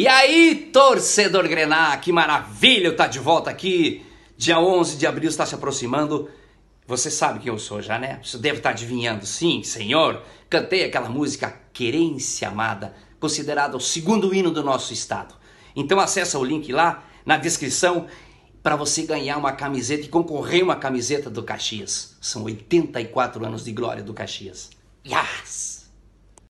E aí, torcedor Grená, que maravilha tá de volta aqui. Dia 11 de abril está se aproximando. Você sabe quem eu sou já, né? Você deve estar tá adivinhando. Sim, senhor. Cantei aquela música Querência Amada, considerada o segundo hino do nosso estado. Então acessa o link lá na descrição para você ganhar uma camiseta e concorrer uma camiseta do Caxias. São 84 anos de glória do Caxias. Yes!